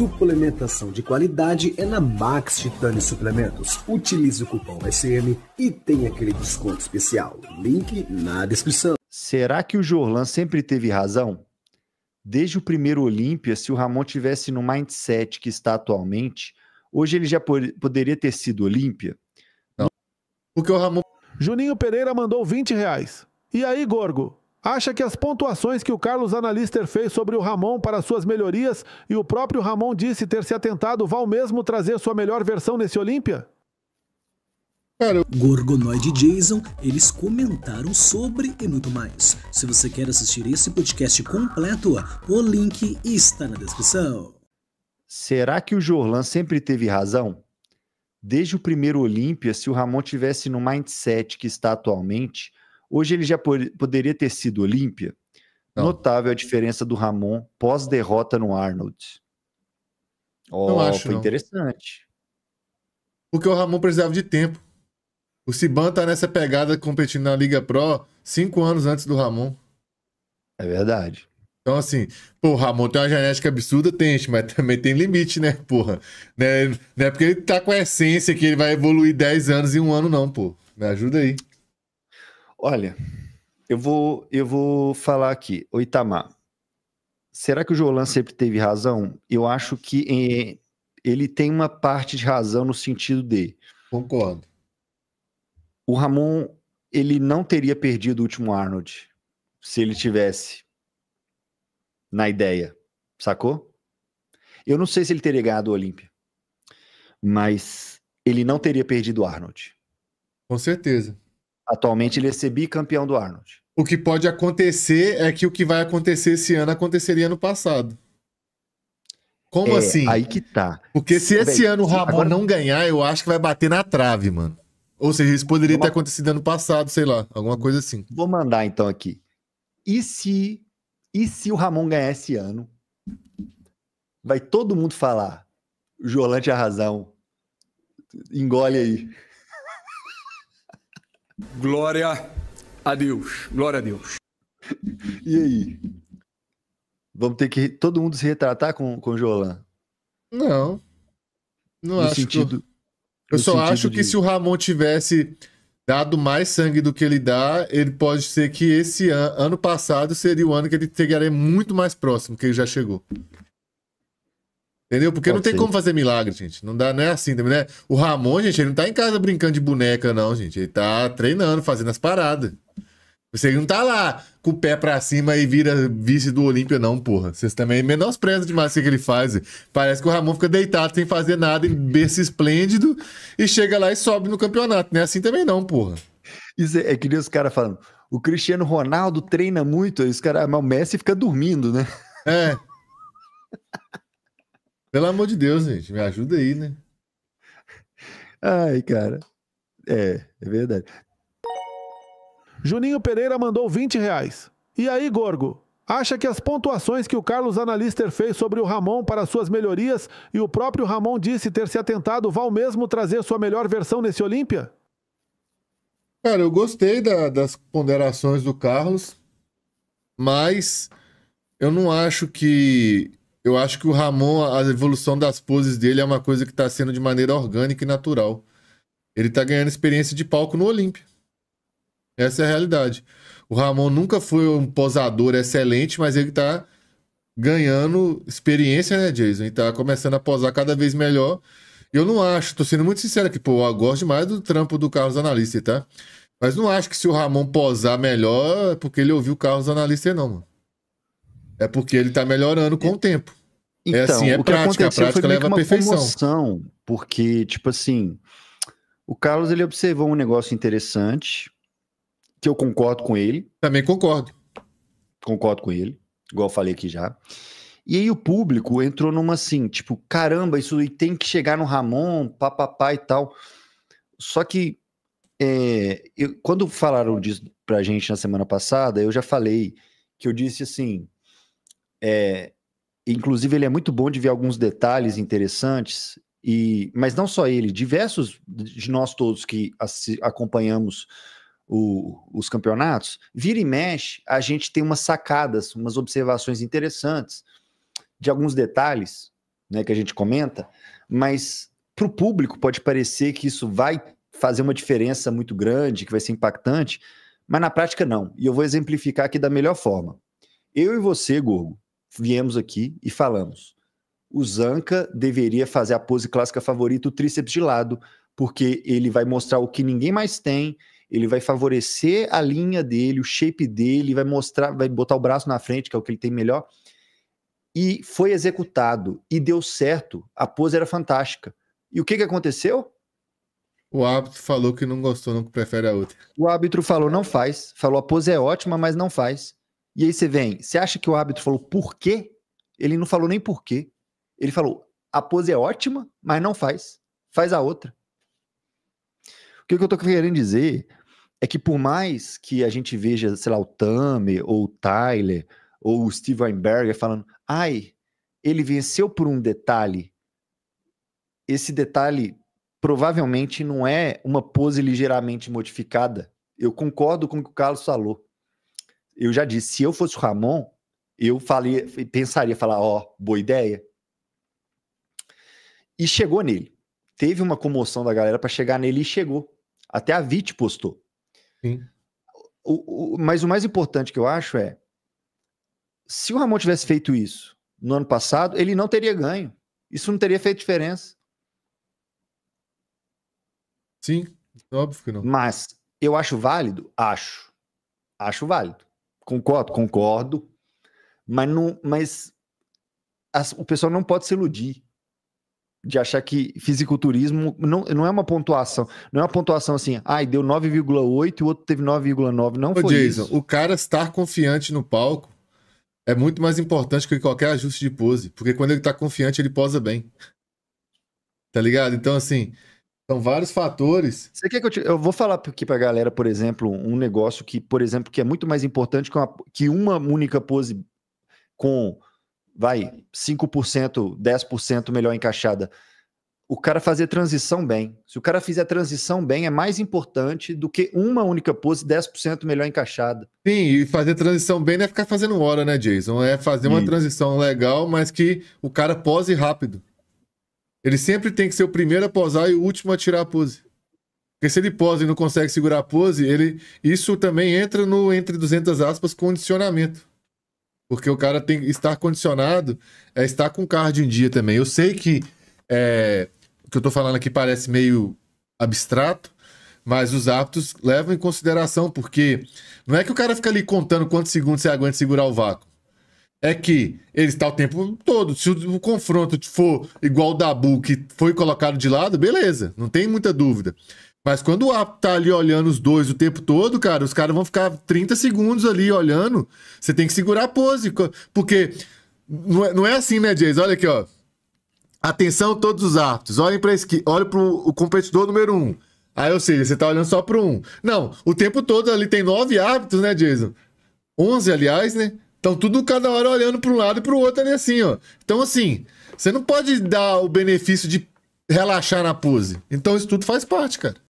Suplementação de qualidade é na Max Titani Suplementos. Utilize o cupom SM e tenha aquele desconto especial. Link na descrição. Será que o Jorlan sempre teve razão? Desde o primeiro Olímpia, se o Ramon tivesse no mindset que está atualmente, hoje ele já poderia ter sido Olímpia? Não. Porque o Ramon. Juninho Pereira mandou 20 reais. E aí, Gorgo? acha que as pontuações que o Carlos Analister fez sobre o Ramon para suas melhorias e o próprio Ramon disse ter se atentado vão mesmo trazer sua melhor versão nesse Olímpia? Cara, Gorgonoid Jason, eles comentaram sobre e muito mais. Se você quer assistir esse podcast completo, o link está na descrição. Será que o Jorlan sempre teve razão? Desde o primeiro Olímpia, se o Ramon tivesse no mindset que está atualmente, Hoje ele já poderia ter sido Olímpia. Notável a diferença do Ramon pós-derrota no Arnold. Oh, não acho, foi não. interessante. Porque o Ramon precisava de tempo. O Siban tá nessa pegada competindo na Liga Pro cinco anos antes do Ramon. É verdade. Então, assim, pô, o Ramon tem uma genética absurda, tem, mas também tem limite, né, porra? Né? Não é porque ele tá com a essência que ele vai evoluir 10 anos em um ano, não, pô. Me ajuda aí. Olha, eu vou, eu vou falar aqui. O Itamar, será que o Jolan sempre teve razão? Eu acho que eh, ele tem uma parte de razão no sentido de. Concordo. O Ramon, ele não teria perdido o último Arnold se ele tivesse na ideia, sacou? Eu não sei se ele teria ganhado o Olímpia, mas ele não teria perdido o Arnold. Com certeza. Atualmente ele é ser bicampeão do Arnold. O que pode acontecer é que o que vai acontecer esse ano aconteceria no passado. Como é, assim? Aí que tá. Porque se Bem, esse ano o Ramon agora... não ganhar, eu acho que vai bater na trave, mano. Ou seja, isso poderia Vou ter acontecido ano passado, sei lá, alguma coisa assim. Vou mandar então aqui. E se e se o Ramon ganhar esse ano? Vai todo mundo falar: Jolante é a razão. Engole aí. Glória a Deus. Glória a Deus. E aí? Vamos ter que todo mundo se retratar com, com o Jolan? Não. Não no acho. Sentido, eu, eu só acho que se o Ramon tivesse dado mais sangue do que ele dá, ele pode ser que esse an ano passado seria o ano que ele chegaria muito mais próximo, que ele já chegou. Entendeu? Porque Pode não tem ser. como fazer milagre, gente. Não dá, não é assim também, né? O Ramon, gente, ele não tá em casa brincando de boneca, não, gente. Ele tá treinando, fazendo as paradas. Você não tá lá com o pé pra cima e vira vice do Olímpia, não, porra. Vocês também menosprezam demais o que ele faz. Parece que o Ramon fica deitado sem fazer nada, em berço esplêndido e chega lá e sobe no campeonato. Não é assim também, não, porra. Isso é, é que nem os caras falando. O Cristiano Ronaldo treina muito, aí os caras. Mas o Messi fica dormindo, né? É. Pelo amor de Deus, gente, me ajuda aí, né? Ai, cara. É, é verdade. Juninho Pereira mandou 20 reais. E aí, Gorgo? Acha que as pontuações que o Carlos Analister fez sobre o Ramon para suas melhorias e o próprio Ramon disse ter se atentado vão mesmo trazer sua melhor versão nesse Olímpia? Cara, eu gostei da, das ponderações do Carlos, mas eu não acho que eu acho que o Ramon, a evolução das poses dele é uma coisa que está sendo de maneira orgânica e natural. Ele está ganhando experiência de palco no Olímpia. Essa é a realidade. O Ramon nunca foi um posador excelente, mas ele está ganhando experiência, né, Jason? E tá começando a posar cada vez melhor. Eu não acho, tô sendo muito sincero aqui, pô, eu gosto demais do trampo do Carlos Analista, tá? Mas não acho que se o Ramon posar melhor é porque ele ouviu o Carlos Analista, não, mano. É porque ele está melhorando com o tempo. Então, é assim, então, é o que prática. A prática leva à perfeição. Comoção, porque, tipo assim, o Carlos ele observou um negócio interessante que eu concordo com ele. Também concordo. Concordo com ele, igual eu falei aqui já. E aí o público entrou numa assim, tipo, caramba, isso tem que chegar no Ramon, papapá e tal. Só que é, eu, quando falaram disso pra gente na semana passada, eu já falei que eu disse assim, é, inclusive, ele é muito bom de ver alguns detalhes interessantes, e, mas não só ele, diversos de nós todos que acompanhamos o, os campeonatos, vira e mexe, a gente tem umas sacadas, umas observações interessantes de alguns detalhes né, que a gente comenta, mas para o público pode parecer que isso vai fazer uma diferença muito grande, que vai ser impactante, mas na prática não. E eu vou exemplificar aqui da melhor forma. Eu e você, Gorgo, viemos aqui e falamos. O Zanca deveria fazer a pose clássica favorita, o tríceps de lado, porque ele vai mostrar o que ninguém mais tem, ele vai favorecer a linha dele, o shape dele, vai mostrar, vai botar o braço na frente, que é o que ele tem melhor. E foi executado e deu certo. A pose era fantástica. E o que, que aconteceu? O árbitro falou que não gostou, não que prefere a outra. O árbitro falou não faz, falou a pose é ótima, mas não faz. E aí você vem, você acha que o árbitro falou por quê? Ele não falou nem por quê. Ele falou, a pose é ótima, mas não faz. Faz a outra. O que, eu tô querendo dizer é que por mais que a gente veja, sei lá, o Tame ou o Tyler ou o Steve Weinberger falando, ai, ele venceu por um detalhe. Esse detalhe provavelmente não é uma pose ligeiramente modificada. Eu concordo com o que o Carlos falou eu já disse, se eu fosse o Ramon, eu falei, pensaria, falar, ó, oh, boa ideia. E chegou nele. Teve uma comoção da galera para chegar nele e chegou. Até a Vit postou. Sim. O, o, mas o mais importante que eu acho é, se o Ramon tivesse feito isso no ano passado, ele não teria ganho. Isso não teria feito diferença. Sim, óbvio que não. Mas eu acho válido? Acho. Acho válido. Concordo, concordo. Mas, não, mas as, o pessoal não pode se iludir de achar que fisiculturismo não, não é uma pontuação. Não é uma pontuação assim, ai, deu 9,8 e o outro teve 9,9. Não Ô, foi Jason, isso. O cara estar confiante no palco é muito mais importante que qualquer ajuste de pose. Porque quando ele tá confiante, ele posa bem. Tá ligado? Então, assim, são vários fatores. Você quer que eu, te... eu vou falar aqui para a galera, por exemplo, um negócio que, por exemplo, que é muito mais importante que uma, que uma única pose com vai 5%, 10% melhor encaixada. O cara fazer transição bem. Se o cara fizer transição bem, é mais importante do que uma única pose 10% melhor encaixada. Sim, e fazer transição bem não é ficar fazendo hora, né, Jason? É fazer uma transição legal, mas que o cara pose rápido. Ele sempre tem que ser o primeiro a posar e o último a tirar a pose. Porque se ele posa e não consegue segurar a pose, ele isso também entra no, entre 200 aspas, condicionamento. Porque o cara tem estar condicionado é estar com cardio em dia também. Eu sei que é, o que eu tô falando aqui parece meio abstrato, mas os hábitos levam em consideração, porque não é que o cara fica ali contando quantos segundos você aguenta segurar o vácuo é que ele está o tempo todo. Se o confronto for igual o Dabu, que foi colocado de lado, beleza, não tem muita dúvida. Mas quando o árbitro tá ali olhando os dois o tempo todo, cara, os caras vão ficar 30 segundos ali olhando. Você tem que segurar a pose, porque não é, não é assim, né, Jason? Olha aqui, ó. Atenção todos os árbitros, olhem para esqui... olhem para o competidor número um. Aí, ou seja, você tá olhando só para um. Não, o tempo todo ali tem nove árbitros, né, Jason? Onze, aliás, né? Então, tudo cada hora olhando para um lado e para o outro ali assim, ó. Então, assim, você não pode dar o benefício de relaxar na pose. Então, isso tudo faz parte, cara.